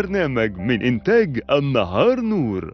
برنامج من إنتاج النهار نور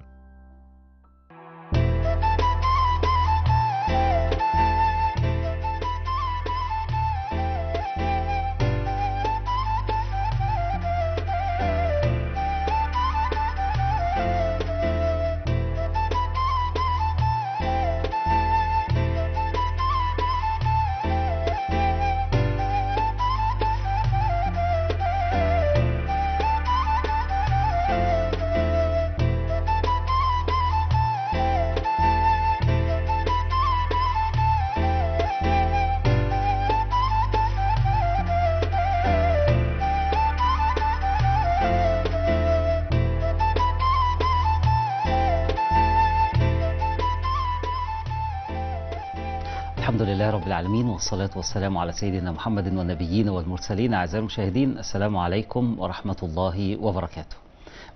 العالمين والصلاة والسلام على سيدنا محمد والنبيين والمرسلين أعزائي المشاهدين السلام عليكم ورحمة الله وبركاته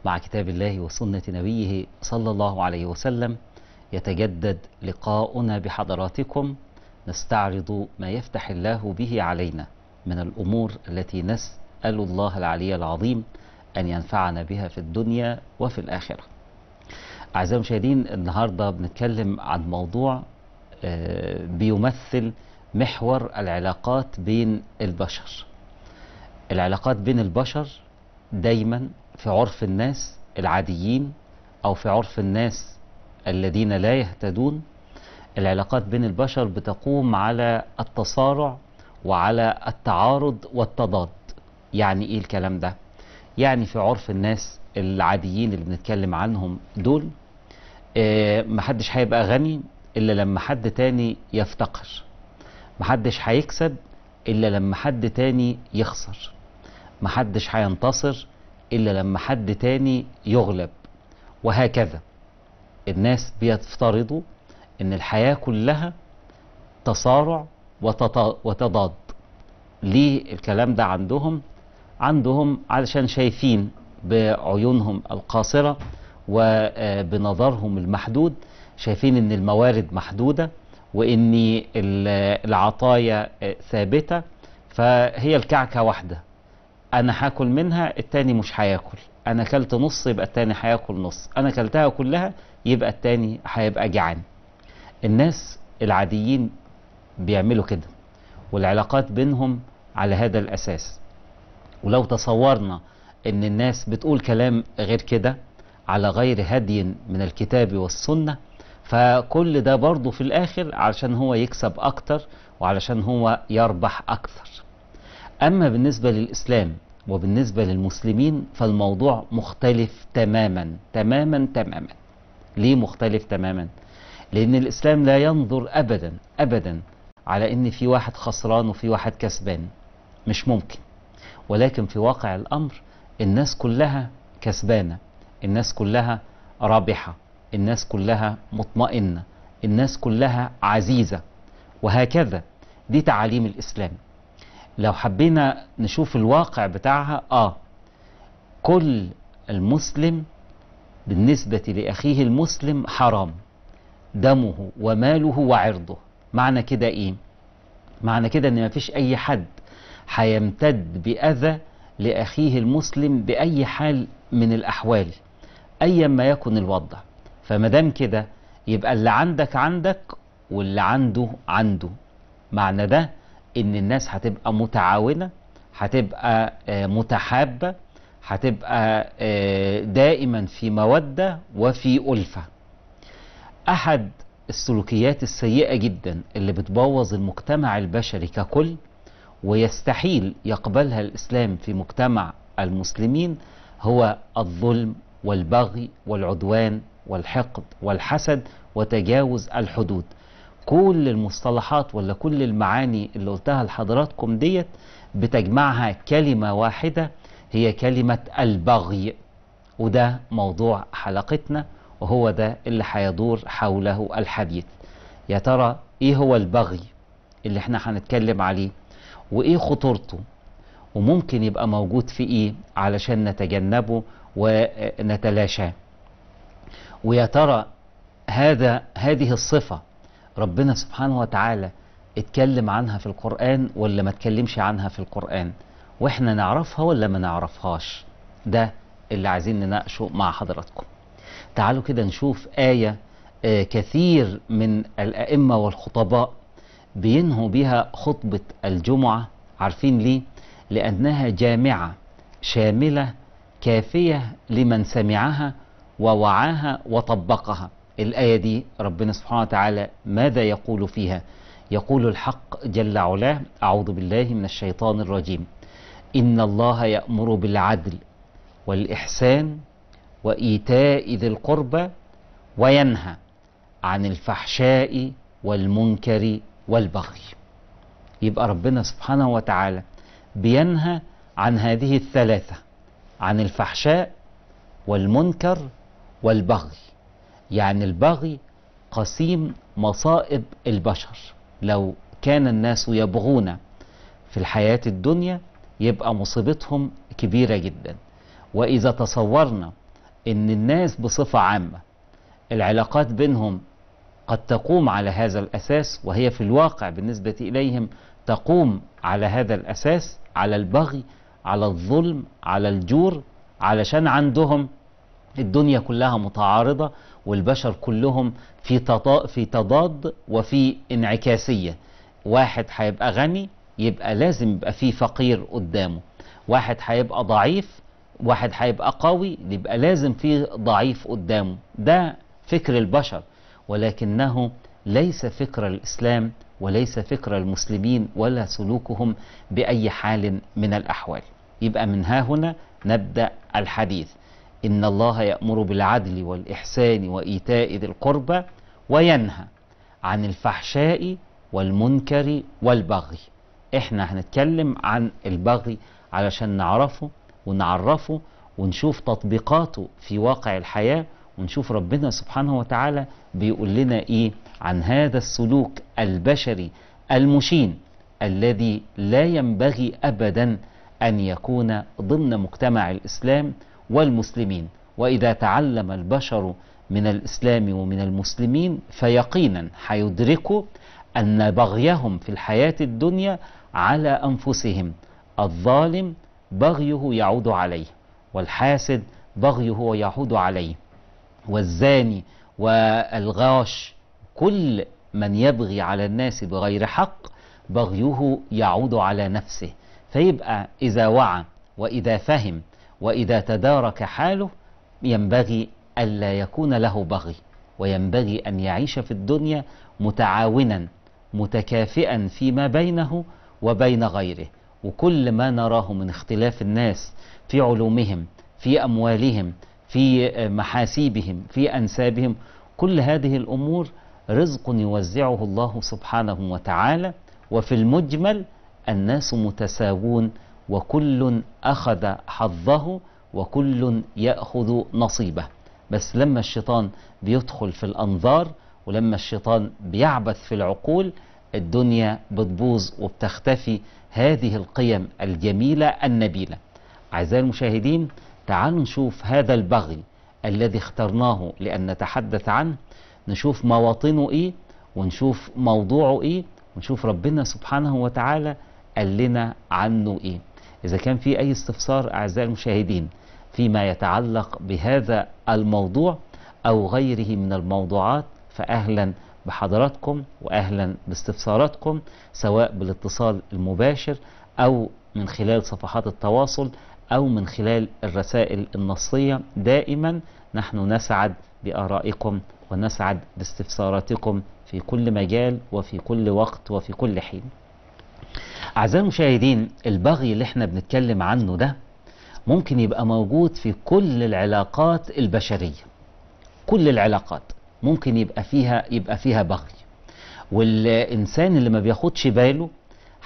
مع كتاب الله وسنة نبيه صلى الله عليه وسلم يتجدد لقاؤنا بحضراتكم نستعرض ما يفتح الله به علينا من الأمور التي نسأل الله العلي العظيم أن ينفعنا بها في الدنيا وفي الآخرة أعزائي المشاهدين النهاردة بنتكلم عن موضوع آه، بيمثل محور العلاقات بين البشر العلاقات بين البشر دايما في عرف الناس العاديين أو في عرف الناس الذين لا يهتدون العلاقات بين البشر بتقوم على التصارع وعلى التعارض والتضاد يعني ايه الكلام ده يعني في عرف الناس العاديين اللي بنتكلم عنهم دول آه، محدش هيبقى غني الا لما حد تاني يفتقر محدش هيكسب إلا لما حد تاني يخسر محدش هينتصر إلا لما حد تاني يغلب وهكذا الناس بيفترضوا إن الحياة كلها تصارع وتضاد ليه الكلام ده عندهم عندهم علشان شايفين بعيونهم القاصرة وبنظرهم آه، المحدود شايفين ان الموارد محدودة وإن العطايا ثابتة فهي الكعكة واحدة أنا هاكل منها التاني مش هياكل أنا أكلت نص يبقى التاني هياكل نص أنا أكلتها كلها يبقى التاني هيبقى جعان الناس العاديين بيعملوا كده والعلاقات بينهم على هذا الأساس ولو تصورنا ان الناس بتقول كلام غير كده على غير هدي من الكتاب والسنه فكل ده برضه في الآخر علشان هو يكسب أكتر وعلشان هو يربح اكتر أما بالنسبة للإسلام وبالنسبة للمسلمين فالموضوع مختلف تماما تماما تماما ليه مختلف تماما لأن الإسلام لا ينظر أبدا أبدا على أن في واحد خسران وفي واحد كسبان مش ممكن ولكن في واقع الأمر الناس كلها كسبانة الناس كلها رابحة الناس كلها مطمئنة الناس كلها عزيزة وهكذا دي تعاليم الإسلام لو حبينا نشوف الواقع بتاعها آه كل المسلم بالنسبة لأخيه المسلم حرام دمه وماله وعرضه معنى كده إيه؟ معنى كده إن ما فيش أي حد هيمتد بأذى لأخيه المسلم بأي حال من الأحوال أيا ما يكن الوضع فما دام كده يبقى اللي عندك عندك واللي عنده عنده معنى ده ان الناس هتبقى متعاونه هتبقى آه، متحابه هتبقى آه، دائما في موده وفي الفه احد السلوكيات السيئه جدا اللي بتبوظ المجتمع البشري ككل ويستحيل يقبلها الاسلام في مجتمع المسلمين هو الظلم والبغي والعدوان والحقد والحسد وتجاوز الحدود كل المصطلحات ولا كل المعاني اللي قلتها لحضراتكم ديت بتجمعها كلمة واحدة هي كلمة البغي وده موضوع حلقتنا وهو ده اللي هيدور حوله الحديث يا ترى ايه هو البغي اللي احنا هنتكلم عليه وايه خطورته وممكن يبقى موجود في ايه علشان نتجنبه ونتلاشاه ويا ترى هذا هذه الصفة ربنا سبحانه وتعالى اتكلم عنها في القرآن ولا ما اتكلمش عنها في القرآن واحنا نعرفها ولا ما نعرفهاش ده اللي عايزين نناقشه مع حضراتكم تعالوا كده نشوف آية آه، كثير من الأئمة والخطباء بينهوا بها خطبة الجمعة عارفين ليه؟ لأنها جامعة شاملة كافية لمن سمعها ووعاها وطبقها الآية دي ربنا سبحانه وتعالى ماذا يقول فيها يقول الحق جل علاه أعوذ بالله من الشيطان الرجيم إن الله يأمر بالعدل والإحسان وإيتاء ذي القربى وينهى عن الفحشاء والمنكر والبغي يبقى ربنا سبحانه وتعالى بينهى عن هذه الثلاثة عن الفحشاء والمنكر والبغي يعني البغي قسيم مصائب البشر لو كان الناس يبغون في الحياة الدنيا يبقى مصيبتهم كبيرة جدا وإذا تصورنا أن الناس بصفة عامة العلاقات بينهم قد تقوم على هذا الأساس وهي في الواقع بالنسبة إليهم تقوم على هذا الأساس على البغي على الظلم على الجور علشان عندهم الدنيا كلها متعارضة والبشر كلهم في في تضاد وفي انعكاسية واحد هيبقى غني يبقى لازم يبقى في فقير قدامه واحد هيبقى ضعيف واحد هيبقى قوي يبقى لازم في ضعيف قدامه ده فكر البشر ولكنه ليس فكر الإسلام وليس فكر المسلمين ولا سلوكهم بأي حال من الأحوال يبقى من ها هنا نبدأ الحديث إن الله يأمر بالعدل والإحسان وإيتاء ذي القربى وينهى عن الفحشاء والمنكر والبغي احنا هنتكلم عن البغي علشان نعرفه ونعرفه ونشوف تطبيقاته في واقع الحياة ونشوف ربنا سبحانه وتعالى بيقول لنا ايه عن هذا السلوك البشري المشين الذي لا ينبغي ابدا ان يكون ضمن مجتمع الاسلام والمسلمين وإذا تعلم البشر من الإسلام ومن المسلمين فيقينا حيدركوا أن بغيهم في الحياة الدنيا على أنفسهم الظالم بغيه يعود عليه والحاسد بغيه يعود عليه والزاني والغاش كل من يبغي على الناس بغير حق بغيه يعود على نفسه فيبقى إذا وعى وإذا فهم وإذا تدارك حاله ينبغي ألا يكون له بغي وينبغي أن يعيش في الدنيا متعاونا متكافئا فيما بينه وبين غيره وكل ما نراه من اختلاف الناس في علومهم في أموالهم في آه، محاسيبهم في أنسابهم كل هذه الأمور رزق يوزعه الله سبحانه وتعالى وفي المجمل الناس متساوون وكل أخذ حظه وكل يأخذ نصيبه بس لما الشيطان بيدخل في الأنظار ولما الشيطان بيعبث في العقول الدنيا بتبوظ وبتختفي هذه القيم الجميلة النبيلة أعزائي المشاهدين تعالوا نشوف هذا البغي الذي اخترناه لأن نتحدث عنه نشوف مواطنه إيه ونشوف موضوعه إيه ونشوف ربنا سبحانه وتعالى قال لنا عنه إيه إذا كان في أي استفسار أعزائي المشاهدين فيما يتعلق بهذا الموضوع أو غيره من الموضوعات فأهلا بحضراتكم وأهلا باستفساراتكم سواء بالاتصال المباشر أو من خلال صفحات التواصل أو من خلال الرسائل النصية دائما نحن نسعد بآرائكم ونسعد باستفساراتكم في كل مجال وفي كل وقت وفي كل حين أعزائي المشاهدين البغي اللي احنا بنتكلم عنه ده ممكن يبقى موجود في كل العلاقات البشرية كل العلاقات ممكن يبقى فيها يبقى فيها بغي والإنسان اللي ما بياخدش باله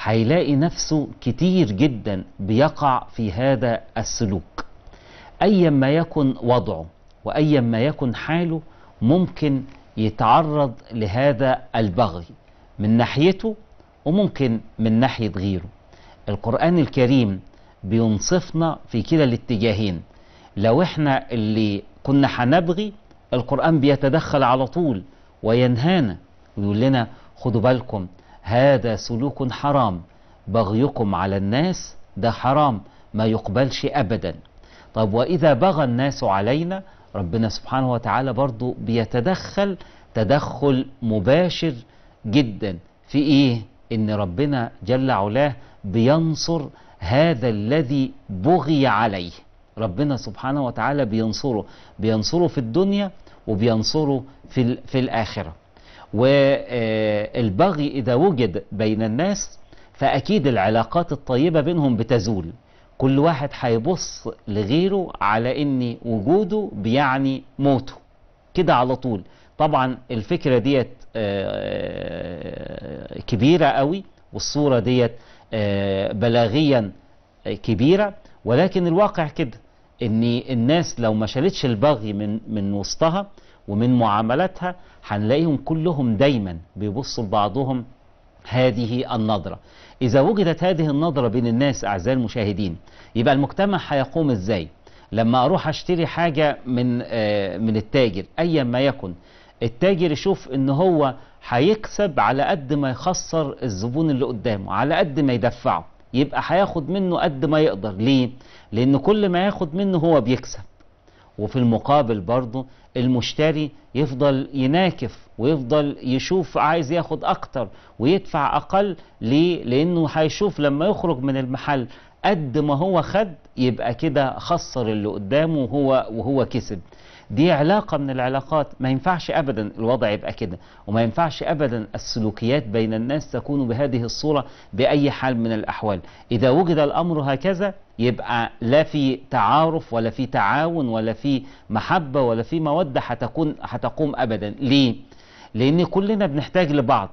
هيلاقي نفسه كتير جدا بيقع في هذا السلوك أيا ما يكن وضعه وأيا ما يكن حاله ممكن يتعرض لهذا البغي من ناحيته وممكن من ناحية غيره القرآن الكريم بينصفنا في كلا الاتجاهين لو احنا اللي كنا هنبغي القرآن بيتدخل على طول وينهانا ويقول لنا خدوا بالكم هذا سلوك حرام بغيكم على الناس ده حرام ما يقبلش أبدا طب وإذا بغى الناس علينا ربنا سبحانه وتعالى برضو بيتدخل تدخل مباشر جدا في إيه ان ربنا جل علاه بينصر هذا الذي بغي عليه ربنا سبحانه وتعالى بينصره بينصره في الدنيا وبينصره في, في الآخرة والبغي إذا وجد بين الناس فأكيد العلاقات الطيبة بينهم بتزول كل واحد هيبص لغيره على ان وجوده بيعني موته كده على طول طبعا الفكرة ديت آه، آه، كبيرة قوي والصورة ديت آه، بلاغيا كبيرة ولكن الواقع كده ان الناس لو ما شالتش البغي من من وسطها ومن معاملاتها هنلاقيهم كلهم دايما بيبصوا لبعضهم هذه النظرة إذا وجدت هذه النظرة بين الناس أعزائي المشاهدين يبقى المجتمع هيقوم إزاي لما أروح أشتري حاجة من من التاجر أيا ما يكن التاجر يشوف ان هو هيكسب على قد ما يخسر الزبون اللي قدامه على قد ما يدفعه يبقى هياخد منه قد ما يقدر ليه لان كل ما ياخد منه هو بيكسب وفي المقابل برضه المشتري يفضل يناكف ويفضل يشوف عايز ياخد اكتر ويدفع اقل ليه لانه هيشوف لما يخرج من المحل قد ما هو خد يبقى كده خسر اللي قدامه وهو وهو كسب دي علاقة من العلاقات ما ينفعش أبدا الوضع يبقى كده وما ينفعش أبدا السلوكيات بين الناس تكون بهذه الصورة بأي حال من الأحوال إذا وجد الأمر هكذا يبقى لا في تعارف ولا في تعاون ولا في محبة ولا في مودة هتكون هتقوم أبدا ليه؟ لأن كلنا بنحتاج لبعض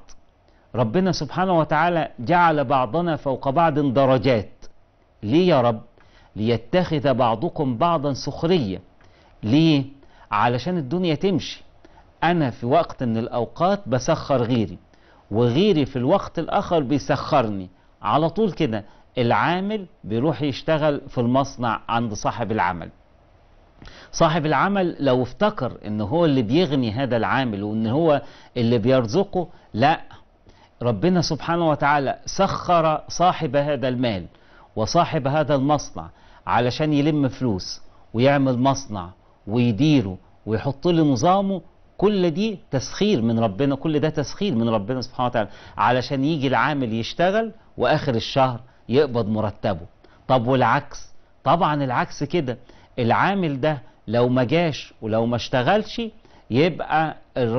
ربنا سبحانه وتعالى جعل بعضنا فوق بعض درجات ليه يا رب؟ ليتخذ بعضكم بعضا سخرية ليه؟ علشان الدنيا تمشي أنا في وقت من الأوقات بسخر غيري وغيري في الوقت الآخر بيسخرني على طول كده العامل بيروح يشتغل في المصنع عند صاحب العمل صاحب العمل لو افتكر ان هو اللي بيغني هذا العامل وان هو اللي بيرزقه لا ربنا سبحانه وتعالى سخر صاحب هذا المال وصاحب هذا المصنع علشان يلم فلوس ويعمل مصنع ويديره ويحط له نظامه كل دي تسخير من ربنا كل ده تسخير من ربنا سبحانه وتعالى علشان يجي العامل يشتغل واخر الشهر يقبض مرتبه طب والعكس طبعا العكس كده العامل ده لو ما جاش ولو ما اشتغلش يبقى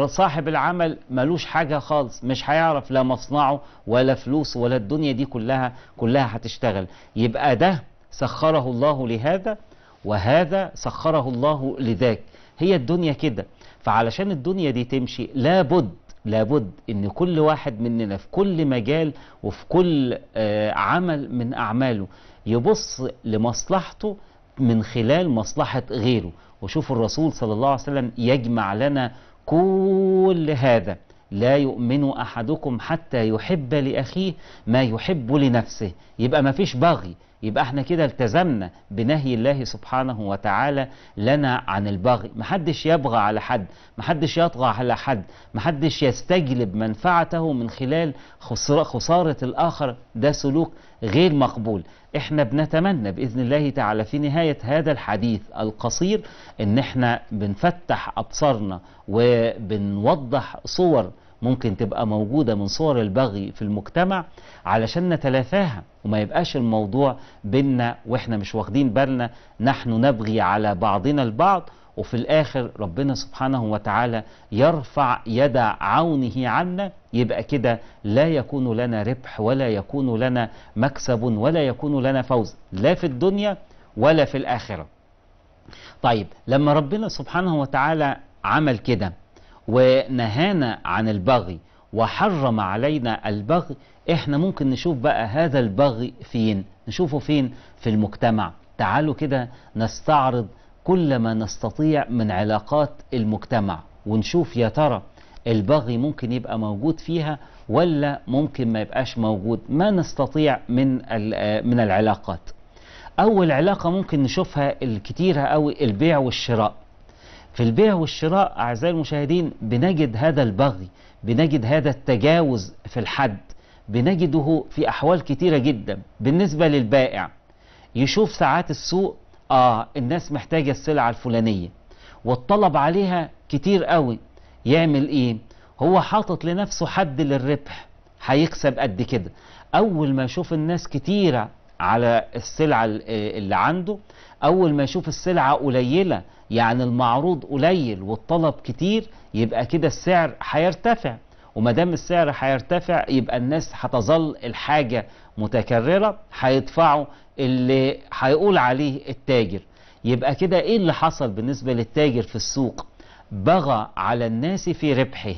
صاحب العمل ملوش حاجة خالص مش هيعرف لا مصنعه ولا فلوسه ولا الدنيا دي كلها كلها هتشتغل يبقى ده سخره الله لهذا وهذا سخره الله لذاك هي الدنيا كده فعلشان الدنيا دي تمشي لابد لابد ان كل واحد مننا في كل مجال وفي كل آه، عمل من اعماله يبص لمصلحته من خلال مصلحة غيره وشوف الرسول صلى الله عليه وسلم يجمع لنا كل هذا لا يؤمن أحدكم حتى يحب لأخيه ما يحب لنفسه يبقى ما فيش بغي يبقى احنا كده التزمنا بنهي الله سبحانه وتعالى لنا عن البغي محدش يبغى على حد محدش يطغى على حد محدش يستجلب منفعته من خلال خسارة الآخر ده سلوك غير مقبول احنا بنتمنى باذن الله تعالى في نهايه هذا الحديث القصير ان احنا بنفتح ابصارنا وبنوضح صور ممكن تبقى موجودة من صور البغي في المجتمع علشان نتلافاها وما يبقاش الموضوع بينا واحنا مش واخدين بالنا نحن نبغي على بعضنا البعض وفي الآخر ربنا سبحانه وتعالى يرفع يد عونه عنا يبقى كده لا يكون لنا ربح ولا يكون لنا مكسب ولا يكون لنا فوز لا في الدنيا ولا في الآخرة طيب لما ربنا سبحانه وتعالى عمل كده ونهانا عن البغي وحرم علينا البغي احنا ممكن نشوف بقى هذا البغي فين نشوفه فين في المجتمع تعالوا كده نستعرض كل ما نستطيع من علاقات المجتمع ونشوف يا ترى البغي ممكن يبقى موجود فيها ولا ممكن ما يبقاش موجود ما نستطيع من من العلاقات اول علاقه ممكن نشوفها الكتيره قوي البيع والشراء في البيع والشراء أعزائي المشاهدين بنجد هذا البغي بنجد هذا التجاوز في الحد بنجده في أحوال كتيرة جدا بالنسبة للبائع يشوف ساعات السوق آه الناس محتاجة السلعة الفلانية والطلب عليها كتير قوي يعمل إيه هو حاطط لنفسه حد للربح هيكسب قد كده أول ما يشوف الناس كتيرة على السلعة اللي عنده أول ما يشوف السلعة قليلة يعني المعروض قليل والطلب كتير يبقى كده السعر هيرتفع وما دام السعر هيرتفع يبقى الناس هتظل الحاجة متكررة هيدفعوا اللي هيقول عليه التاجر يبقى كده ايه اللي حصل بالنسبة للتاجر في السوق بغى على الناس في ربحه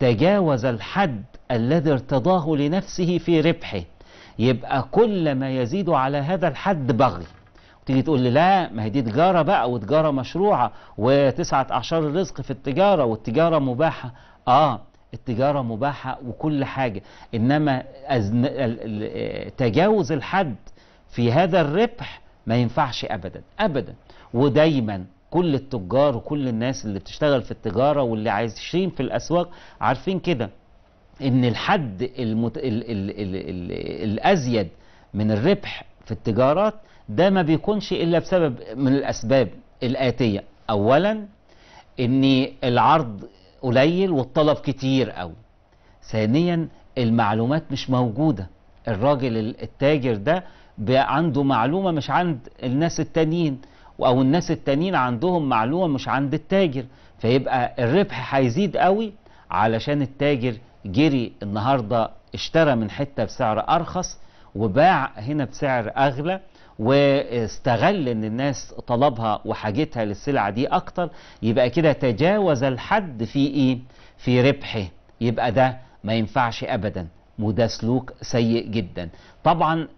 تجاوز الحد الذي ارتضاه لنفسه في ربحه يبقى كل ما يزيد على هذا الحد بغي تيجي تقول لي لا ما هي دي تجارة بقى وتجارة مشروعة وتسعة أعشار الرزق في التجارة والتجارة مباحة آه التجارة مباحة وكل حاجة إنما أزن... تجاوز الحد في هذا الربح ما ينفعش أبدا أبدا ودايما كل التجار وكل الناس اللي بتشتغل في التجارة واللي عايشين في الأسواق عارفين كده ان الحد المت... ال... ال... ال... ال... الازيد من الربح في التجارات ده ما بيكونش الا بسبب من الاسباب الاتيه اولا ان العرض قليل والطلب كتير قوي ثانيا المعلومات مش موجوده الراجل التاجر ده عنده معلومه مش عند الناس التانيين او الناس التانيين عندهم معلومه مش عند التاجر فيبقى الربح هيزيد قوي علشان التاجر جري النهارده اشترى من حته بسعر ارخص وباع هنا بسعر اغلى واستغل ان الناس طلبها وحاجتها للسلعه دي اكتر يبقى كده تجاوز الحد في ايه في ربحه يبقى ده ما ينفعش ابدا وده سلوك سيء جدا طبعا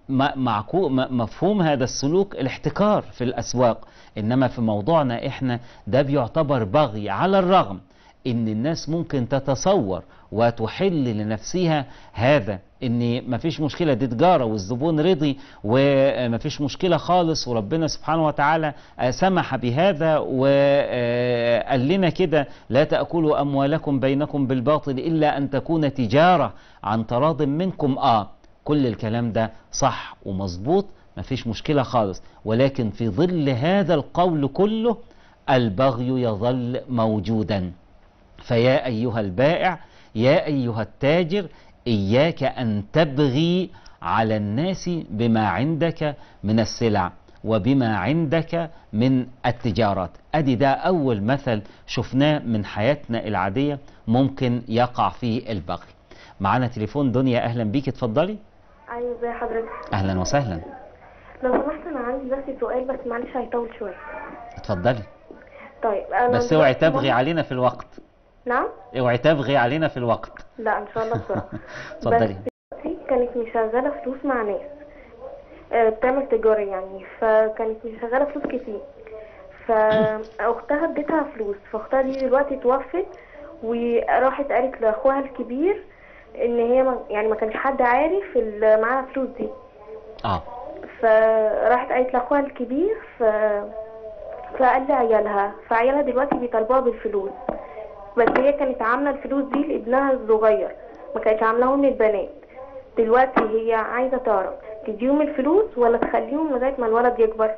مفهوم هذا السلوك الاحتكار في الاسواق انما في موضوعنا احنا ده بيعتبر بغي على الرغم ان الناس ممكن تتصور وتحل لنفسها هذا ان مفيش مشكله دي تجاره والزبون رضي ومفيش مشكله خالص وربنا سبحانه وتعالى سمح بهذا وقال لنا كده لا تاكلوا اموالكم بينكم بالباطل الا ان تكون تجاره عن تراض منكم اه كل الكلام ده صح ومظبوط مفيش مشكله خالص ولكن في ظل هذا القول كله البغي يظل موجودا فيا ايها البائع يا أيها التاجر إياك أن تبغي على الناس بما عندك من السلع وبما عندك من التجارات أدي ده أول مثل شفناه من حياتنا العادية ممكن يقع فيه البغي معانا تليفون دنيا أهلا بيك اتفضلي أيوة حضرتك أهلا وسهلا لو سمحت أنا عندي بس سؤال بس معلش هيطول شوية اتفضلي طيب أنا بس اوعي تبغي علينا في الوقت نعم اوعي تبغي علينا في الوقت لا ان شاء الله بسرعه اتفضلي كانت مشغله فلوس مع ناس آه، بتعمل تجارة يعني فكانت مشغلة فلوس كتير فأختها اديتها فلوس فأختها دي دلوقتي توفت وراحت قالت لأخوها الكبير إن هي يعني ما كانش حد عارف اللي معاها فلوس دي اه فراحت قالت لأخوها الكبير ف... فقال لعيالها فعيالها دلوقتي بيطالبوها بالفلوس بس هي كانت عامله الفلوس دي لابنها الصغير ما كانتش عاملاهم للبنات دلوقتي هي عايزه تعرف تديهم الفلوس ولا تخليهم لغايه ما الولد يكبر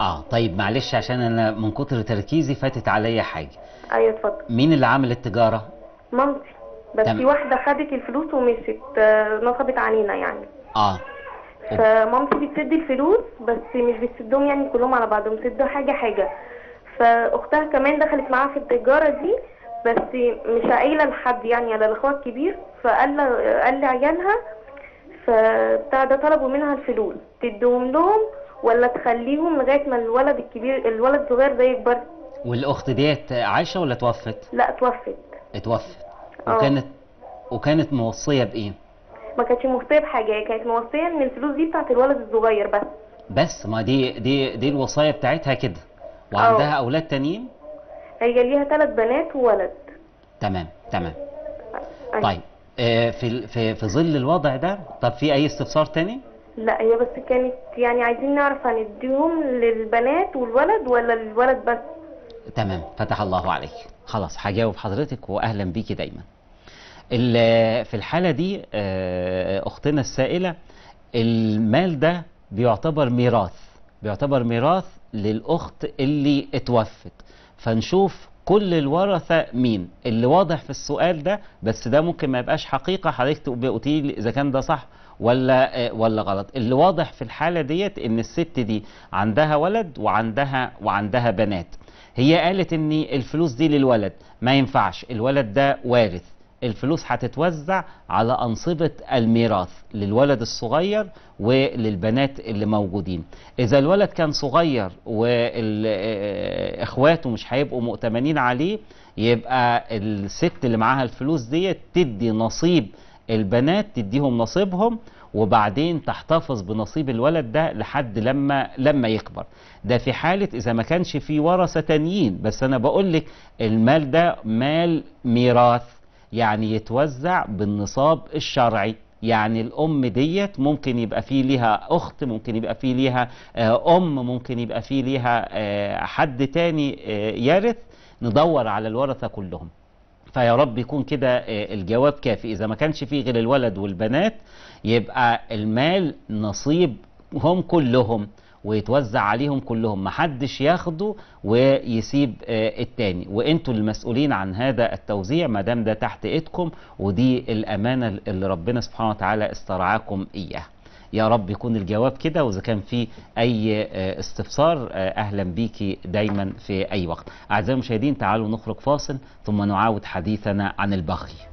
اه طيب معلش عشان انا من كتر تركيزي فاتت عليا حاجه ايوه اتفضل مين اللي عامل التجاره مامتي بس تم. في واحده خدت الفلوس ومشيت آه، نصبت علينا يعني اه فمامتي بتسد الفلوس بس مش بتسدهم يعني كلهم على بعضهم بتسدوا حاجه حاجه فاختها كمان دخلت معاها في التجاره دي بس مش قايله لحد يعني على الاخوات الكبير فقال قال لعيالها فبتاع ده طلبوا منها الفلوس تديهم لهم ولا تخليهم لغايه ما الولد الكبير الولد الصغير ده يكبر والاخت ديت عايشه ولا توفت لا توفت اتوفت اه. وكانت أوه. وكانت موصيه بايه ما كانتش موصيه بحاجه كانت موصيه ان الفلوس دي بتاعت الولد الصغير بس بس ما دي دي دي الوصايه بتاعتها كده وعندها أو. أولاد تانيين؟ هي ليها ثلاث بنات وولد تمام تمام طيب آه في في في ظل الوضع ده طب في أي استفسار تاني؟ لا هي بس كانت يعني عايزين نعرف هنديهم للبنات والولد ولا للولد بس تمام فتح الله عليك خلاص هجاوب حضرتك واهلا بيكي دايما في الحاله دي آه، اختنا السائله المال ده بيعتبر ميراث بيعتبر ميراث للأخت اللي اتوفت فنشوف كل الورثة مين اللي واضح في السؤال ده بس ده ممكن ما يبقاش حقيقة حضرتك تقولي لي إذا كان ده صح ولا آه، ولا غلط اللي واضح في الحالة ديت إن الست دي عندها ولد وعندها وعندها بنات هي قالت إن الفلوس دي للولد ما ينفعش الولد ده وارث الفلوس هتتوزع على أنصبة الميراث للولد الصغير وللبنات اللي موجودين إذا الولد كان صغير وإخواته مش هيبقوا مؤتمنين عليه يبقى الست اللي معاها الفلوس دي تدي نصيب البنات تديهم نصيبهم وبعدين تحتفظ بنصيب الولد ده لحد لما لما يكبر ده في حالة إذا ما كانش في ورثة تانيين بس أنا بقول لك المال ده مال ميراث يعني يتوزع بالنصاب الشرعي يعني الام ديت ممكن يبقى في ليها اخت ممكن يبقى في ليها آه، ام ممكن يبقى في ليها آه، حد تاني آه، يرث ندور على الورثه كلهم فيا رب يكون كده الجواب كافي اذا ما كانش فيه غير الولد والبنات يبقى المال نصيب هم كلهم ويتوزع عليهم كلهم محدش ياخده ويسيب آه، التاني وانتوا المسؤولين عن هذا التوزيع ما دام ده تحت ايدكم ودي الامانه اللي ربنا سبحانه وتعالى استرعاكم اياها يا رب يكون الجواب كده واذا كان في اي آه، استفسار آه، اهلا بيكي دايما في اي وقت اعزائي المشاهدين تعالوا نخرج فاصل ثم نعاود حديثنا عن البغي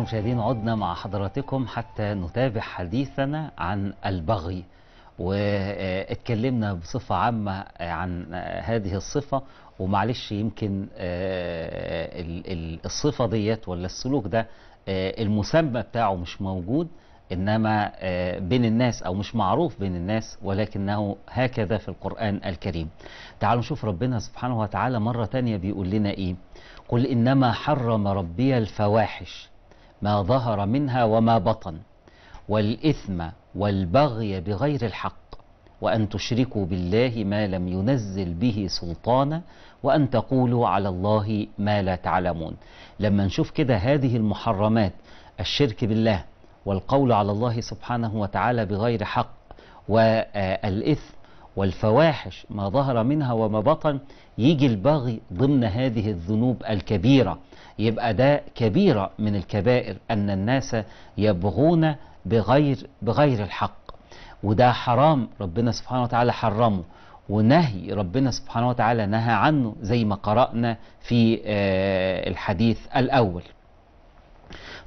أعزائي المشاهدين عدنا مع حضراتكم حتى نتابع حديثنا عن البغي واتكلمنا بصفة عامة عن هذه الصفة ومعلش يمكن آه، الصفة ديت ولا السلوك ده آه، المسمى بتاعه مش موجود إنما آه، بين الناس أو مش معروف بين الناس ولكنه هكذا في القرآن الكريم تعالوا نشوف ربنا سبحانه وتعالى مرة تانية بيقول لنا إيه قل إنما حرم ربي الفواحش ما ظهر منها وما بطن والإثم والبغي بغير الحق وأن تشركوا بالله ما لم ينزل به سلطانا وأن تقولوا على الله ما لا تعلمون لما نشوف كده هذه المحرمات الشرك بالله والقول على الله سبحانه وتعالى بغير حق والإثم والفواحش ما ظهر منها وما بطن يجي البغي ضمن هذه الذنوب الكبيرة يبقى ده كبيرة من الكبائر أن الناس يبغون بغير, بغير الحق وده حرام ربنا سبحانه وتعالى حرمه ونهي ربنا سبحانه وتعالى نهى عنه زي ما قرأنا في آه، الحديث الأول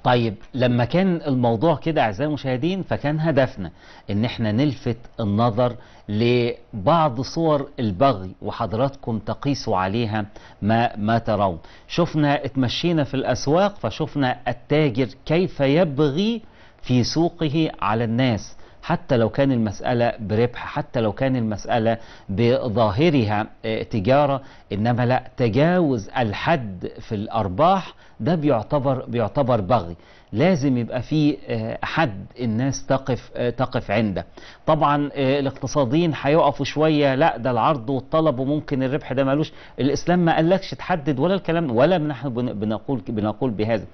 طيب لما كان الموضوع كده اعزائي المشاهدين فكان هدفنا ان احنا نلفت النظر لبعض صور البغي وحضراتكم تقيسوا عليها ما ما ترون شفنا اتمشينا في الاسواق فشفنا التاجر كيف يبغي في سوقه على الناس حتى لو كان المسألة بربح حتى لو كان المسألة بظاهرها آه، تجارة إنما لا تجاوز الحد في الأرباح ده بيعتبر بيعتبر بغي لازم يبقى في آه، حد الناس تقف آه، تقف عنده طبعا الاقتصاديين هيقفوا شويه لا ده العرض والطلب وممكن الربح ده مالوش الاسلام ما قالكش تحدد ولا الكلام ولا نحن بنقول بنقول بهذا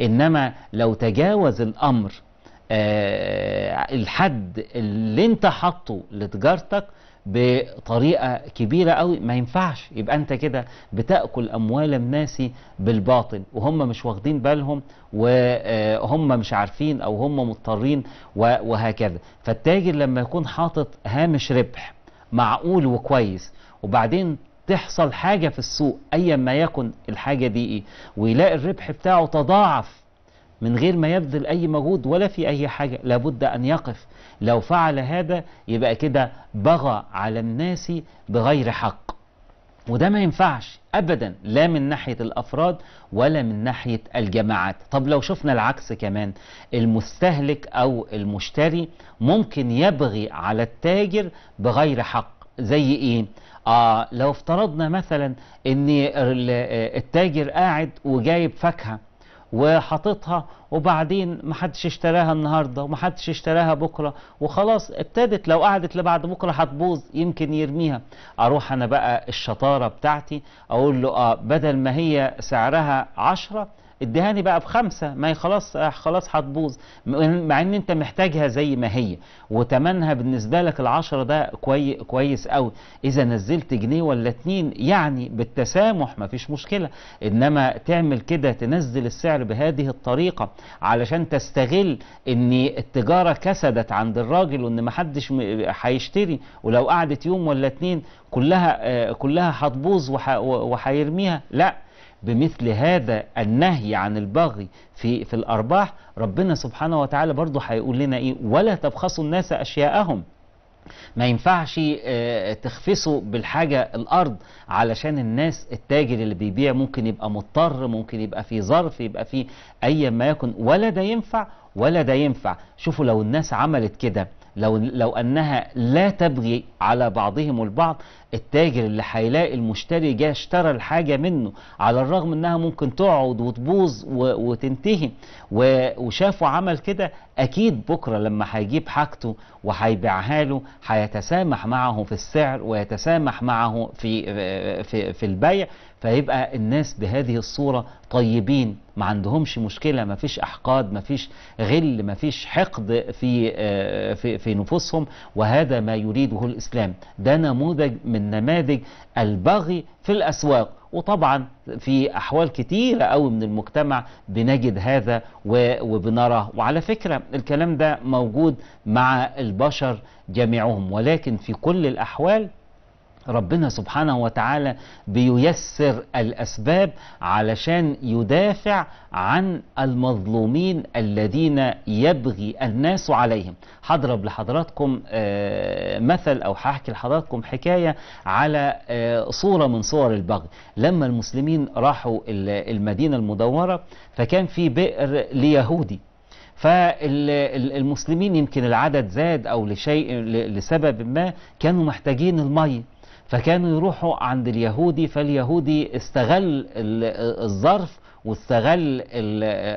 انما لو تجاوز الامر آه، الحد اللي انت حاطه لتجارتك بطريقه كبيره قوي ما ينفعش يبقى انت كده بتاكل اموال الناس بالباطل وهم مش واخدين بالهم وهم آه، مش عارفين او هم مضطرين وهكذا فالتاجر لما يكون حاطط هامش ربح معقول وكويس وبعدين تحصل حاجه في السوق ايا ما يكن الحاجه دي ايه ويلاقي الربح بتاعه تضاعف من غير ما يبذل أي مجهود ولا في أي حاجة لابد أن يقف لو فعل هذا يبقى كده بغى على الناس بغير حق وده ما ينفعش أبدا لا من ناحية الأفراد ولا من ناحية الجماعات طب لو شفنا العكس كمان المستهلك أو المشتري ممكن يبغي على التاجر بغير حق زي إيه؟ آه لو افترضنا مثلا ان التاجر قاعد وجايب فاكهه وحاططها وبعدين محدش اشتراها النهارده ومحدش اشتراها بكره وخلاص ابتدت لو قعدت لبعد بكره هتبوظ يمكن يرميها اروح انا بقى الشطاره بتاعتي اقول له اه بدل ما هي سعرها 10 اديهاني بقى بخمسة ما هي خلاص آه، خلاص هتبوظ مع ان انت محتاجها زي ما هي وتمنها بالنسبة لك العشرة ده كوي كويس قوي اذا نزلت جنيه ولا اتنين يعني بالتسامح مفيش مشكلة انما تعمل كده تنزل السعر بهذه الطريقة علشان تستغل ان التجارة كسدت عند الراجل وان محدش هيشتري ولو قعدت يوم ولا اتنين كلها آه، كلها هتبوظ وهيرميها لا بمثل هذا النهي عن البغي في في الارباح ربنا سبحانه وتعالى برضه هيقول لنا ايه ولا تبخسوا الناس اشياءهم ما ينفعش آه، تخفسوا بالحاجة الأرض علشان الناس التاجر اللي بيبيع ممكن يبقى مضطر ممكن يبقى في ظرف يبقى في أي ما يكن ولا ده ينفع ولا ده ينفع شوفوا لو الناس عملت كده لو لو انها لا تبغي على بعضهم البعض التاجر اللي هيلاقي المشتري جه اشترى الحاجه منه على الرغم انها ممكن تقعد وتبوظ وتنتهي وشافه عمل كده اكيد بكره لما هيجيب حاجته وهيبيعها له هيتسامح معه في السعر ويتسامح معه في آه، في في البيع فيبقى الناس بهذه الصورة طيبين ما عندهمش مشكلة ما فيش أحقاد ما فيش غل ما فيش حقد في, آه، في, في نفوسهم وهذا ما يريده الإسلام ده نموذج من نماذج البغي في الأسواق وطبعا في أحوال كتيرة أوي من المجتمع بنجد هذا وبنراه وعلى فكرة الكلام ده موجود مع البشر جميعهم ولكن في كل الأحوال ربنا سبحانه وتعالى بييسر الأسباب علشان يدافع عن المظلومين الذين يبغي الناس عليهم هضرب لحضراتكم آه، مثل أو هحكي لحضراتكم حكاية على آه، صورة من صور البغي لما المسلمين راحوا المدينة المدورة فكان في بئر ليهودي فالمسلمين يمكن العدد زاد او لشيء لسبب ما كانوا محتاجين الميه فكانوا يروحوا عند اليهودي فاليهودي استغل الظرف واستغل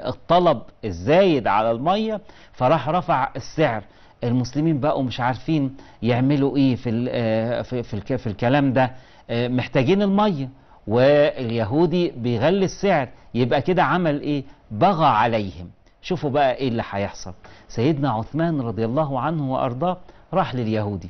الطلب الزايد على المية فراح رفع السعر المسلمين بقوا مش عارفين يعملوا ايه في آه، في في, الكلام ده آه، محتاجين الميه واليهودي بيغلي السعر يبقى كده عمل ايه بغى عليهم شوفوا بقى ايه اللي هيحصل سيدنا عثمان رضي الله عنه وارضاه راح لليهودي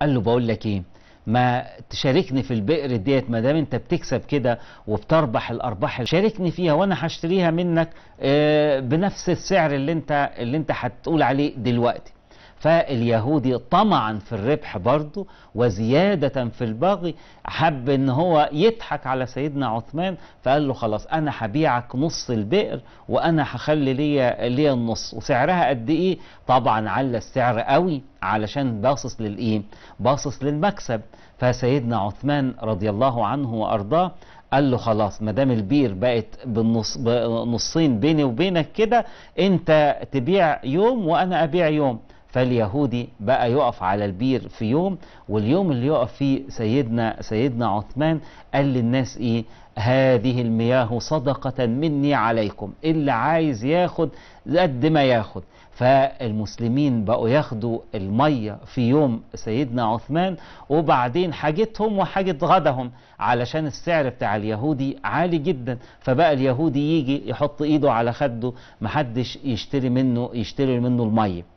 قال له بقول لك ايه ما تشاركني في البئر ديت ما دام انت بتكسب كده وبتربح الارباح شاركني فيها وانا هشتريها منك آه، بنفس السعر اللي انت اللي انت هتقول عليه دلوقتي فاليهودي طمعا في الربح برضه وزيادة في البغي حب ان هو يضحك على سيدنا عثمان فقال له خلاص انا هبيعك نص البئر وانا هخلي ليا ليا النص وسعرها قد ايه طبعا على السعر قوي علشان باصص للايه باصص للمكسب فسيدنا عثمان رضي الله عنه وارضاه قال له خلاص ما دام البير بقت بالنص بنصين بيني وبينك كده انت تبيع يوم وانا ابيع يوم فاليهودي بقى يقف على البير في يوم واليوم اللي يقف فيه سيدنا سيدنا عثمان قال للناس ايه هذه المياه صدقة مني عليكم اللي عايز ياخد قد ما ياخد فالمسلمين بقوا ياخدوا المية في يوم سيدنا عثمان وبعدين حاجتهم وحاجة غدهم علشان السعر بتاع اليهودي عالي جدا فبقى اليهودي يجي يحط ايده على خده محدش يشتري منه يشتري منه المية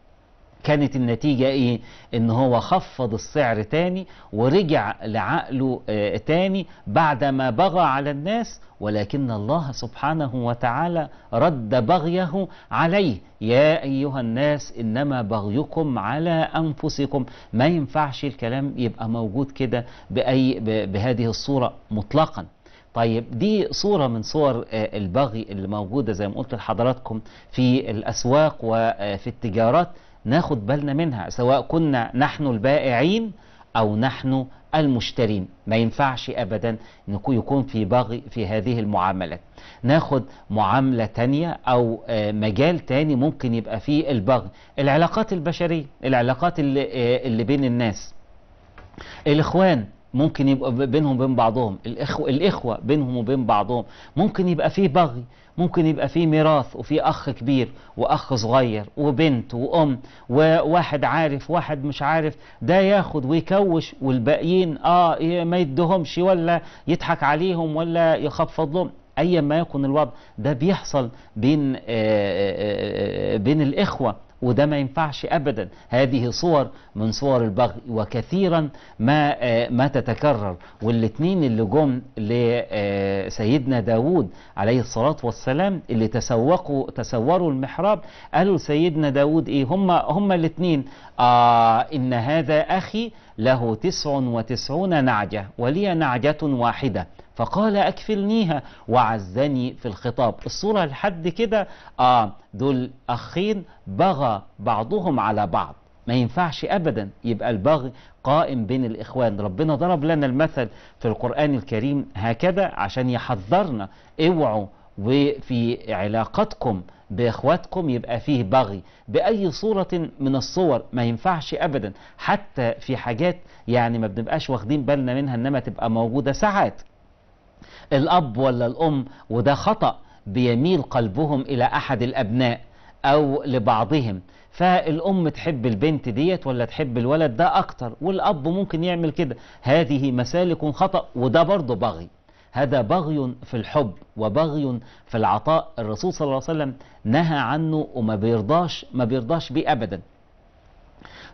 كانت النتيجة ايه ان هو خفض السعر تاني ورجع لعقله آه تاني ما بغى على الناس ولكن الله سبحانه وتعالى رد بغيه عليه يا أيها الناس إنما بغيكم على أنفسكم ما ينفعش الكلام يبقى موجود كده بأي بهذه الصورة مطلقا طيب دي صورة من صور آه، البغي اللي موجودة زي ما قلت لحضراتكم في الأسواق وفي التجارات ناخد بالنا منها سواء كنا نحن البائعين أو نحن المشترين ما ينفعش أبدا يكون في بغي في هذه المعاملات ناخد معاملة تانية أو آه، مجال تاني ممكن يبقى فيه البغي العلاقات البشرية العلاقات اللي آه، بين الناس الإخوان ممكن يبقى بينهم وبين بعضهم الإخوة, الإخوة بينهم وبين بعضهم ممكن يبقى فيه بغي ممكن يبقى فيه ميراث وفي أخ كبير وأخ صغير وبنت وأم وواحد عارف واحد مش عارف ده ياخد ويكوش والباقيين آه ما يدهمش ولا يضحك عليهم ولا يخفض لهم أيا ما يكن الوضع ده بيحصل بين آآ آه، آآ آه، آه، بين الإخوة وده ما ينفعش ابدا هذه صور من صور البغي وكثيرا ما آه، ما تتكرر والاثنين اللي جم لسيدنا آه، داوود عليه الصلاه والسلام اللي تسوقوا تسوروا المحراب قالوا سيدنا داوود ايه هم هم الاثنين آه ان هذا اخي له تسع وتسعون نعجه ولي نعجه واحده فقال أكفلنيها وعزني في الخطاب الصورة لحد كده آه دول أخين بغى بعضهم على بعض ما ينفعش أبدا يبقى البغي قائم بين الإخوان ربنا ضرب لنا المثل في القرآن الكريم هكذا عشان يحذرنا اوعوا وفي علاقتكم بإخواتكم يبقى فيه بغي بأي صورة من الصور ما ينفعش أبدا حتى في حاجات يعني ما بنبقاش واخدين بالنا منها إنما تبقى موجودة ساعات الأب ولا الأم وده خطأ بيميل قلبهم إلى أحد الأبناء أو لبعضهم فالأم تحب البنت ديت ولا تحب الولد ده أكتر والأب ممكن يعمل كده هذه مسالك خطأ وده برضه بغي هذا بغي في الحب وبغي في العطاء الرسول صلى الله عليه وسلم نهى عنه وما بيرضاش ما بيرضاش بيه أبداً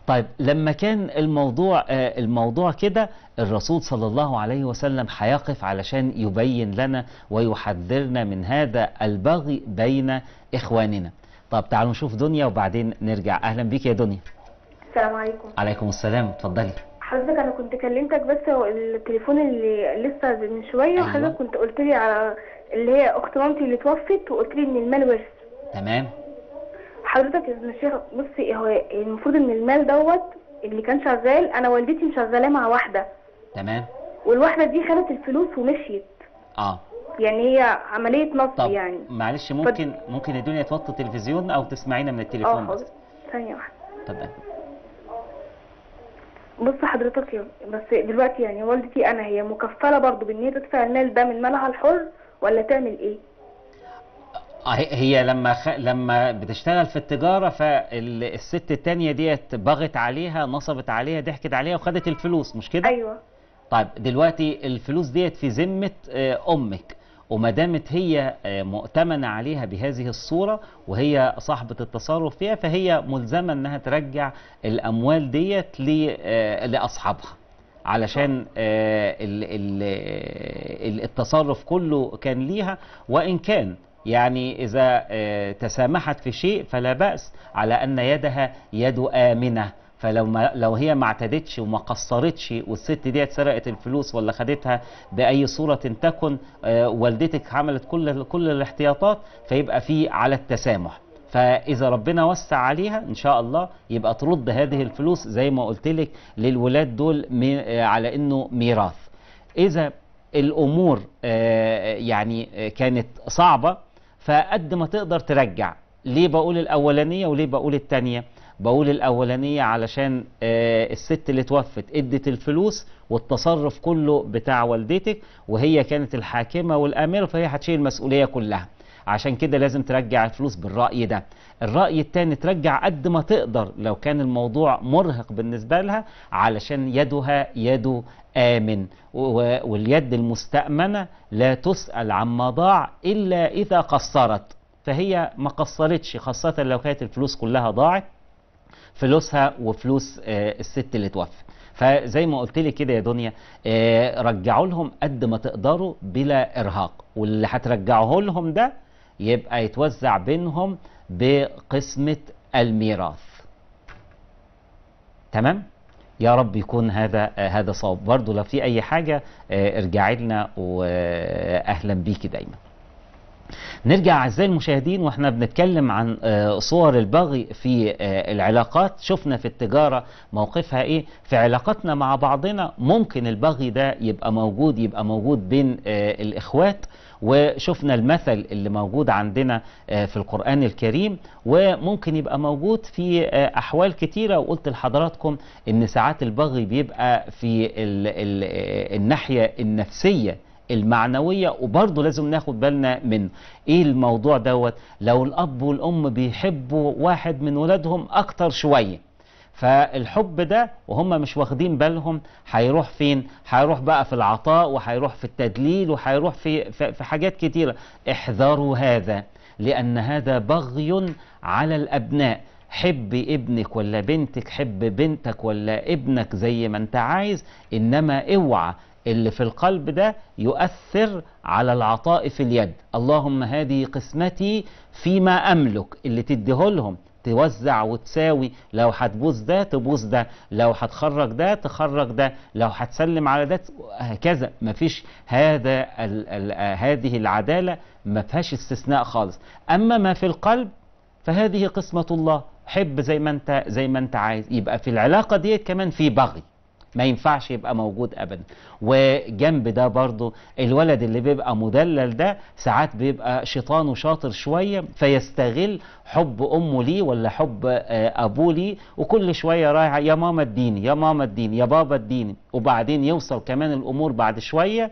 طيب لما كان الموضوع آه، الموضوع كده الرسول صلى الله عليه وسلم هيقف علشان يبين لنا ويحذرنا من هذا البغي بين إخواننا طب تعالوا نشوف دنيا وبعدين نرجع أهلا بيك يا دنيا السلام عليكم عليكم السلام اتفضلي حضرتك انا كنت كلمتك بس التليفون اللي لسه من شويه وحضرتك أيوه. كنت قلت لي على اللي هي اخت مامتي اللي توفت وقلت لي ان المال ورث تمام حضرتك يا الشيخ بصي هو المفروض ان المال دوت اللي كان شغال انا والدتي مشغلاه مع واحده تمام والواحده دي خدت الفلوس ومشيت اه يعني هي عمليه نصب طب يعني معلش ممكن فد... ممكن الدنيا توطي التلفزيون او تسمعينا من التليفون اه ثانيه واحده اتفضل بص حضرتك يا بس دلوقتي يعني والدتي انا هي مكفله برضه بان هي تدفع المال ده من مالها الحر ولا تعمل ايه آه، هي لما خ... لما بتشتغل في التجاره فالست التانية ديت بغت عليها نصبت عليها ضحكت عليها وخدت الفلوس مش كده؟ ايوه طيب دلوقتي الفلوس ديت في ذمه آه، امك وما دامت هي آه، مؤتمنه عليها بهذه الصوره وهي صاحبه التصرف فيها فهي ملزمه انها ترجع الاموال ديت لاصحابها علشان التصرف كله كان ليها وان كان يعني إذا آه، تسامحت في شيء فلا بأس على أن يدها يد آمنة فلو ما لو هي ما اعتدتش وما قصرتش والست دي سرقت الفلوس ولا خدتها باي صوره تكن آه، والدتك عملت كل كل الاحتياطات فيبقى في على التسامح فاذا ربنا وسع عليها ان شاء الله يبقى ترد هذه الفلوس زي ما قلت لك للولاد دول آه، على انه ميراث اذا الامور يعني كانت صعبه فقد ما تقدر ترجع ليه بقول الاولانيه وليه بقول الثانيه بقول الاولانيه علشان آه، الست اللي توفت ادت الفلوس والتصرف كله بتاع والدتك وهي كانت الحاكمه والاميره فهي هتشيل المسؤوليه كلها عشان كده لازم ترجع الفلوس بالرأي ده الرأي التاني ترجع قد ما تقدر لو كان الموضوع مرهق بالنسبة لها علشان يدها يد آمن واليد المستأمنة لا تسأل عما ضاع إلا إذا قصرت فهي ما قصرتش خاصة لو كانت الفلوس كلها ضاعت فلوسها وفلوس آه، الست اللي توفى فزي ما قلت لي كده يا دنيا آه، رجعوا لهم قد ما تقدروا بلا ارهاق واللي هترجعه لهم ده يبقى يتوزع بينهم بقسمه الميراث تمام يا رب يكون هذا هذا صواب برضه لو في اي حاجه آه، ارجعي لنا واهلا بيكي دايما نرجع اعزائي المشاهدين واحنا بنتكلم عن آه، صور البغي في آه، العلاقات شفنا في التجاره موقفها ايه في علاقاتنا مع بعضنا ممكن البغي ده يبقى موجود يبقى موجود بين آه، الاخوات وشفنا المثل اللي موجود عندنا في القرآن الكريم وممكن يبقى موجود في أحوال كتيرة وقلت لحضراتكم إن ساعات البغي بيبقى في الناحية النفسية المعنوية وبرضه لازم ناخد بالنا منه ايه الموضوع دوت لو الاب والام بيحبوا واحد من ولادهم اكتر شوية فالحب ده وهم مش واخدين بالهم هيروح فين هيروح بقى في العطاء وهيروح في التدليل وهيروح في, في, حاجات كتيرة احذروا هذا لأن هذا بغي على الأبناء حبي ابنك ولا بنتك حب بنتك ولا ابنك زي ما انت عايز إنما اوعى اللي في القلب ده يؤثر على العطاء في اليد اللهم هذه قسمتي فيما أملك اللي تديه لهم توزع وتساوي لو هتبوس ده تبوس ده لو هتخرج ده تخرج ده لو هتسلم على ده هكذا مفيش هذا الـ الـ هذه العدالة ما فيهاش استثناء خالص أما ما في القلب فهذه قسمة الله حب زي ما انت زي ما انت عايز يبقى في العلاقة ديت كمان في بغي ما ينفعش يبقى موجود ابدا وجنب ده برضه الولد اللي بيبقى مدلل ده ساعات بيبقى شيطانه شاطر شويه فيستغل حب امه ليه ولا حب آه، ابوه ليه وكل شويه رايح يا ماما اديني يا ماما اديني يا بابا اديني وبعدين يوصل كمان الامور بعد شويه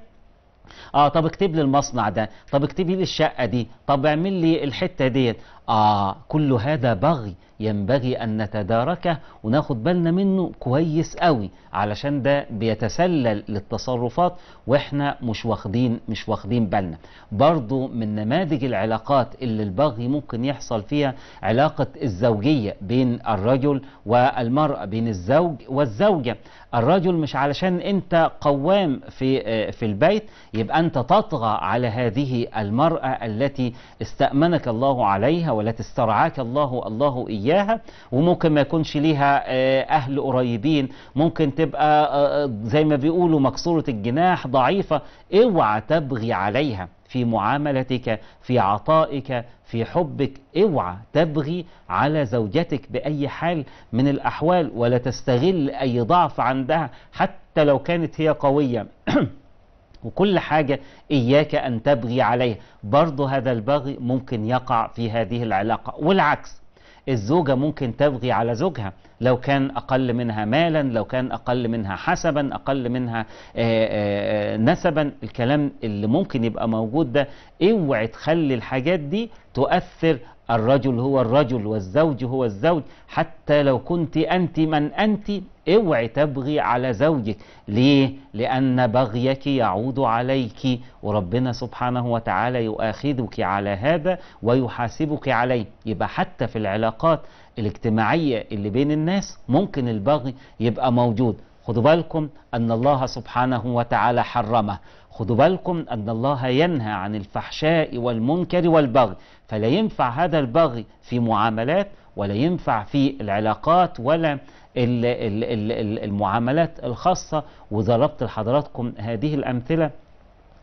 اه طب اكتب لي المصنع ده طب اكتبي لي الشقه دي طب اعمل لي الحته ديت اه كل هذا بغي ينبغي أن نتداركه وناخد بالنا منه كويس قوي علشان ده بيتسلل للتصرفات وإحنا مش واخدين مش واخدين بالنا برضو من نماذج العلاقات اللي البغي ممكن يحصل فيها علاقة الزوجية بين الرجل والمرأة بين الزوج والزوجة الرجل مش علشان أنت قوام في آه، في البيت يبقى أنت تطغى على هذه المرأة التي استأمنك الله عليها والتي استرعاك الله الله إياها إياها وممكن ما يكونش ليها آه، أهل قريبين ممكن تبقى آه، آه، زي ما بيقولوا مكسورة الجناح ضعيفة اوعى تبغي عليها في معاملتك في عطائك في حبك اوعى تبغي على زوجتك بأي حال من الأحوال ولا تستغل أي ضعف عندها حتى لو كانت هي قوية وكل حاجة إياك أن تبغي عليها برضو هذا البغي ممكن يقع في هذه العلاقة والعكس الزوجة ممكن تبغي على زوجها لو كان أقل منها مالا لو كان أقل منها حسبا أقل منها آه، آه، آه، نسبا الكلام اللي ممكن يبقى موجود ده اوعي تخلي الحاجات دي تؤثر الرجل هو الرجل والزوج هو الزوج حتى لو كنت أنت من أنت اوعي تبغي على زوجك ليه؟ لأن بغيك يعود عليك وربنا سبحانه وتعالى يؤاخذك على هذا ويحاسبك عليه يبقى حتى في العلاقات الاجتماعية اللي بين الناس ممكن البغي يبقى موجود خدوا بالكم أن الله سبحانه وتعالى حرمه خدوا بالكم أن الله ينهى عن الفحشاء والمنكر والبغي فلا ينفع هذا البغي في معاملات ولا ينفع في العلاقات ولا المعاملات الخاصة وضربت لحضراتكم هذه الأمثلة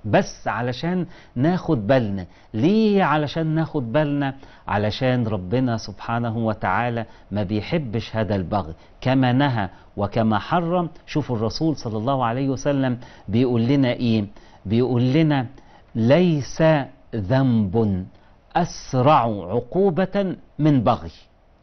بس علشان ناخد بالنا ليه علشان ناخد بالنا علشان ربنا سبحانه وتعالى ما بيحبش هذا البغي كما نهى وكما حرم شوفوا الرسول صلى الله عليه وسلم بيقول لنا ايه بيقول لنا ليس ذنب اسرع عقوبه من بغي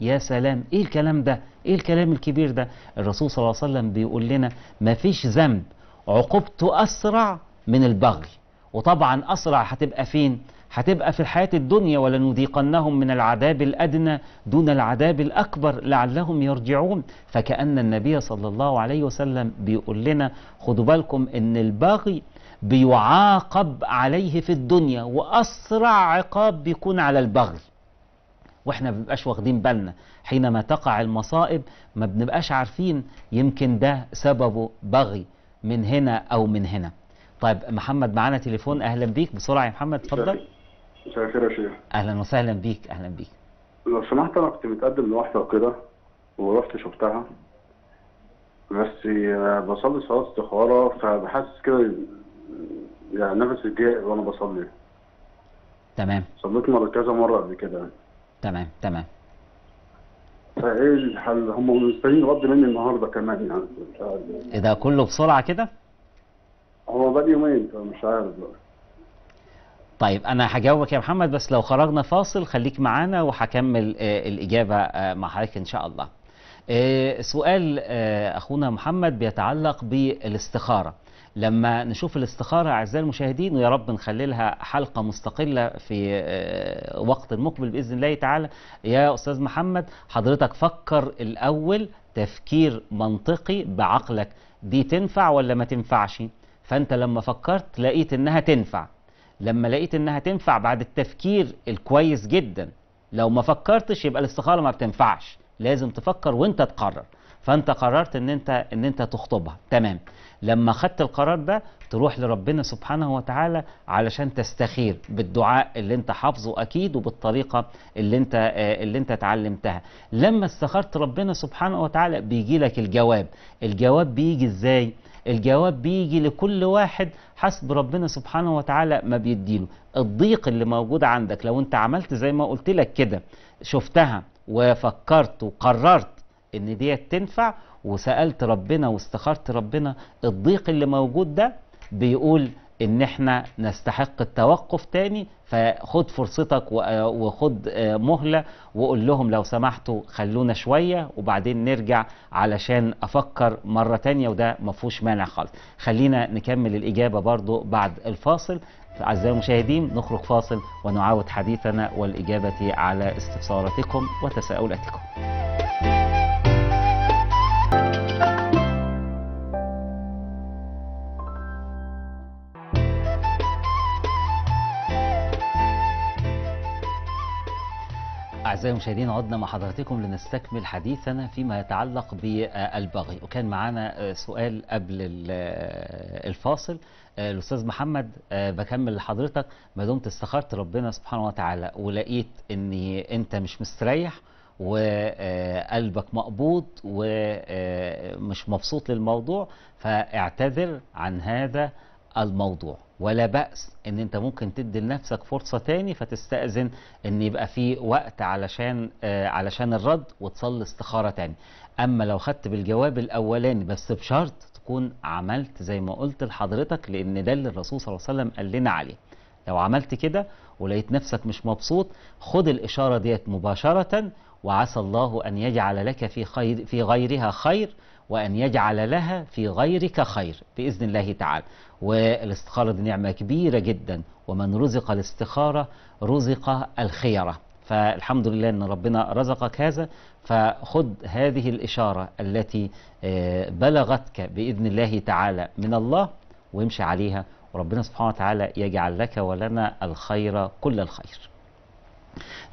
يا سلام ايه الكلام ده ايه الكلام الكبير ده الرسول صلى الله عليه وسلم بيقول لنا ما فيش ذنب عقوبته اسرع من البغي وطبعا أسرع هتبقى فين؟ هتبقى في الحياة الدنيا ولنذيقنهم من العذاب الأدنى دون العذاب الأكبر لعلهم يرجعون فكأن النبي صلى الله عليه وسلم بيقول لنا خدوا بالكم إن البغي بيعاقب عليه في الدنيا وأسرع عقاب بيكون على البغي واحنا ما بنبقاش واخدين بالنا حينما تقع المصائب ما بنبقاش عارفين يمكن ده سببه بغي من هنا أو من هنا طيب محمد معانا تليفون اهلا بيك بسرعه يا محمد اتفضل مساء الخير يا شيخ اهلا وسهلا بيك اهلا بيك لو سمحت انا كنت متقدم لواحده كده ورحت شفتها بس بصلي صلاه استخاره فبحس كده يعني نفسي الجاي وانا بصلي تمام صليت مرة كذا مرة قبل كده تمام تمام فايه الحل هم مستنيين رد مني النهارده كمان يعني ايه ده كله بسرعة كده؟ هو بقى يومين فمش عارف بقى طيب انا هجاوبك يا محمد بس لو خرجنا فاصل خليك معانا وهكمل آه، الاجابه آه، مع حضرتك ان شاء الله آه، سؤال اخونا محمد بيتعلق بالاستخاره لما نشوف الاستخاره اعزائي المشاهدين ويا رب نخلي لها حلقه مستقله في وقت مقبل باذن الله تعالى يا استاذ محمد حضرتك فكر الاول تفكير منطقي بعقلك دي تنفع ولا ما تنفعش فانت لما فكرت لقيت انها تنفع لما لقيت انها تنفع بعد التفكير الكويس جدا لو ما فكرتش يبقى الاستخاره ما بتنفعش لازم تفكر وانت تقرر فانت قررت ان انت ان انت تخطبها تمام لما خدت القرار ده تروح لربنا سبحانه وتعالى علشان تستخير بالدعاء اللي انت حافظه اكيد وبالطريقه اللي انت اللي انت اتعلمتها لما استخرت ربنا سبحانه وتعالى بيجي لك الجواب الجواب بيجي ازاي الجواب بيجي لكل واحد حسب ربنا سبحانه وتعالى ما بيديله الضيق اللي موجود عندك لو انت عملت زي ما قلت لك كده شفتها وفكرت وقررت ان ديت تنفع وسالت ربنا واستخرت ربنا الضيق اللي موجود ده بيقول ان احنا نستحق التوقف تاني فخد فرصتك وخد آه، مهله وقول لهم لو سمحتوا خلونا شويه وبعدين نرجع علشان افكر مره تانيه وده ما فيهوش مانع خالص خلينا نكمل الاجابه برضو بعد الفاصل اعزائي المشاهدين نخرج فاصل ونعاود حديثنا والاجابه على استفساراتكم وتساؤلاتكم أعزائي المشاهدين عدنا مع حضراتكم لنستكمل حديثنا فيما يتعلق بالبغي وكان معانا آه، سؤال قبل آه، الفاصل آه، الأستاذ محمد بكمل لحضرتك ما دمت استخرت ربنا سبحانه وتعالى ولقيت أن أنت مش مستريح وقلبك مقبوض ومش مبسوط للموضوع فاعتذر عن هذا الموضوع ولا بأس ان انت ممكن تدي لنفسك فرصة تاني فتستأذن ان يبقى في وقت علشان آه علشان الرد وتصلي استخارة تاني اما لو خدت بالجواب الاولاني بس بشرط تكون عملت زي ما قلت لحضرتك لان ده اللي الرسول صلى الله عليه وسلم قال لنا عليه لو عملت كده ولقيت نفسك مش مبسوط خد الاشارة ديت مباشرة وعسى الله ان يجعل لك في خير في غيرها خير وان يجعل لها في غيرك خير باذن الله تعالى والاستخارة دي نعمة كبيرة جدا ومن رزق الاستخارة رزق الخيرة فالحمد لله ان ربنا رزقك هذا فخذ هذه الاشاره التي آه، بلغتك باذن الله تعالى من الله وامشي عليها وربنا سبحانه وتعالى يجعل لك ولنا الخير كل الخير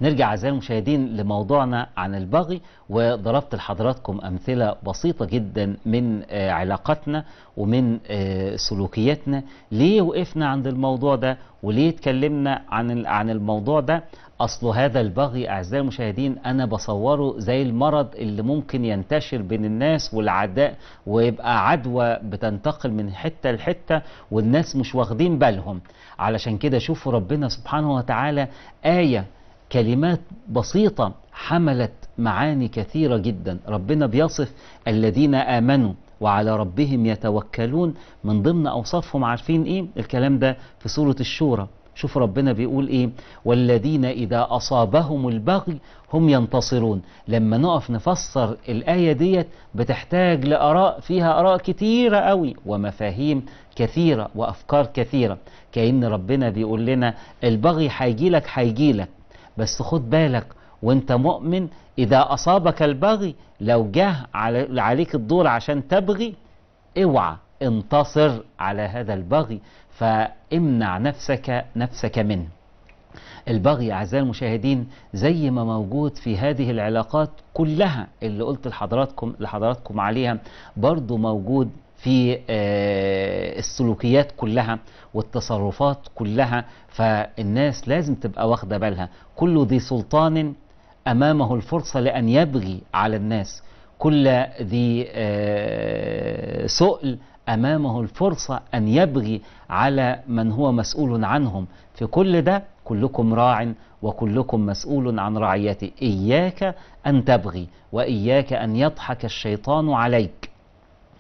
نرجع أعزائي المشاهدين لموضوعنا عن البغي وضربت لحضراتكم أمثلة بسيطة جدا من آه، علاقاتنا ومن آه، سلوكياتنا ليه وقفنا عند الموضوع ده وليه اتكلمنا عن عن الموضوع ده أصل هذا البغي أعزائي المشاهدين أنا بصوره زي المرض اللي ممكن ينتشر بين الناس والعداء ويبقى عدوى بتنتقل من حتة لحتة والناس مش واخدين بالهم علشان كده شوفوا ربنا سبحانه وتعالى آية كلمات بسيطة حملت معاني كثيرة جدا ربنا بيصف الذين آمنوا وعلى ربهم يتوكلون من ضمن أوصافهم عارفين إيه الكلام ده في سورة الشورى شوف ربنا بيقول إيه والذين إذا أصابهم البغي هم ينتصرون لما نقف نفسر الآية ديت بتحتاج لأراء فيها أراء كتيرة قوي ومفاهيم كثيرة وأفكار كثيرة كأن ربنا بيقول لنا البغي هيجيلك هيجيلك بس خد بالك وانت مؤمن اذا اصابك البغي لو جه عليك الدور عشان تبغي اوعى انتصر على هذا البغي فامنع نفسك نفسك منه البغي أعزائي المشاهدين زي ما موجود في هذه العلاقات كلها اللي قلت لحضراتكم لحضراتكم عليها برضو موجود في آه، السلوكيات كلها والتصرفات كلها فالناس لازم تبقى واخده بالها كل ذي سلطان امامه الفرصه لان يبغي على الناس كل ذي آه، سؤل امامه الفرصه ان يبغي على من هو مسؤول عنهم في كل ده كلكم راع وكلكم مسؤول عن رعيته اياك ان تبغي واياك ان يضحك الشيطان عليك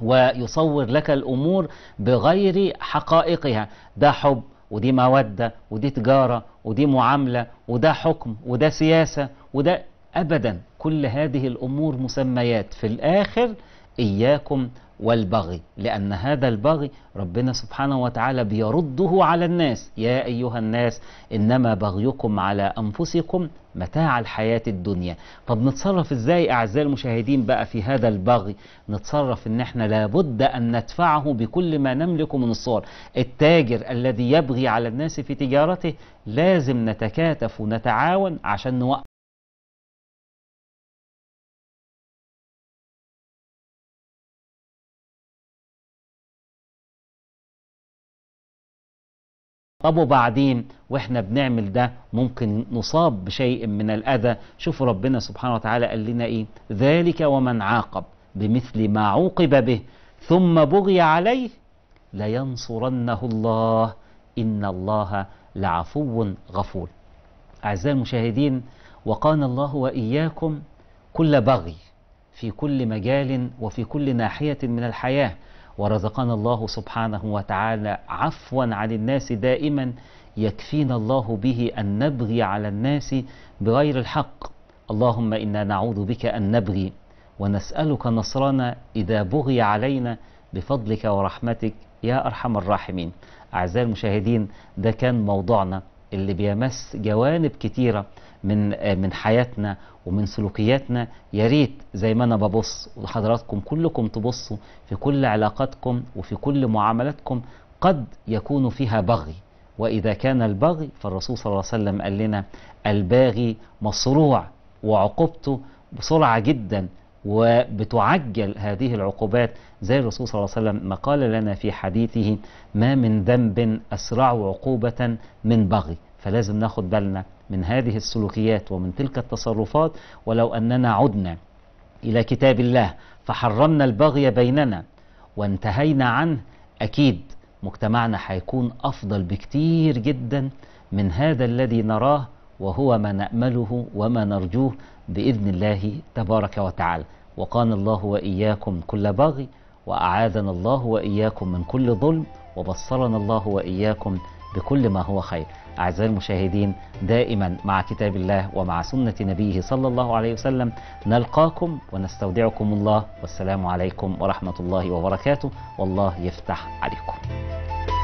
ويصور لك الأمور بغير حقائقها ده حب ودي مودة ودي تجارة ودي معاملة وده حكم وده سياسة وده أبدا كل هذه الأمور مسميات في الآخر إياكم والبغي لأن هذا البغي ربنا سبحانه وتعالى بيرده على الناس يا أيها الناس إنما بغيكم على أنفسكم متاع الحياة الدنيا طب نتصرف إزاي أعزائي المشاهدين بقى في هذا البغي نتصرف إن إحنا لابد أن ندفعه بكل ما نملك من الصور التاجر الذي يبغي على الناس في تجارته لازم نتكاتف ونتعاون عشان نوقف طب وبعدين واحنا بنعمل ده ممكن نصاب بشيء من الاذى شوفوا ربنا سبحانه وتعالى قال لنا ايه ذلك ومن عاقب بمثل ما عوقب به ثم بغي عليه لينصرنه الله ان الله لعفو غفور اعزائي المشاهدين وقانا الله واياكم كل بغي في كل مجال وفي كل ناحيه من الحياه ورزقنا الله سبحانه وتعالى عفوا عن الناس دائما يكفينا الله به أن نبغي على الناس بغير الحق اللهم إنا نعوذ بك أن نبغي ونسألك نصرنا إذا بغي علينا بفضلك ورحمتك يا أرحم الراحمين أعزائي المشاهدين ده كان موضوعنا اللي بيمس جوانب كثيره من آه، من حياتنا ومن سلوكياتنا يا ريت زي ما انا ببص وحضراتكم كلكم تبصوا في كل علاقاتكم وفي كل معاملاتكم قد يكون فيها بغي واذا كان البغي فالرسول صلى الله عليه وسلم قال لنا الباغي مصروع وعقوبته بسرعه جدا وبتعجل هذه العقوبات زي الرسول صلى الله عليه وسلم ما قال لنا في حديثه ما من ذنب اسرع عقوبه من بغي فلازم ناخد بالنا من هذه السلوكيات ومن تلك التصرفات ولو أننا عدنا إلى كتاب الله فحرمنا البغي بيننا وانتهينا عنه أكيد مجتمعنا هيكون أفضل بكتير جدا من هذا الذي نراه وهو ما نأمله وما نرجوه بإذن الله تبارك وتعالى وقان الله وإياكم كل بغي وأعاذنا الله وإياكم من كل ظلم وبصرنا الله وإياكم بكل ما هو خير أعزائي المشاهدين دائما مع كتاب الله ومع سنة نبيه صلى الله عليه وسلم نلقاكم ونستودعكم الله والسلام عليكم ورحمة الله وبركاته والله يفتح عليكم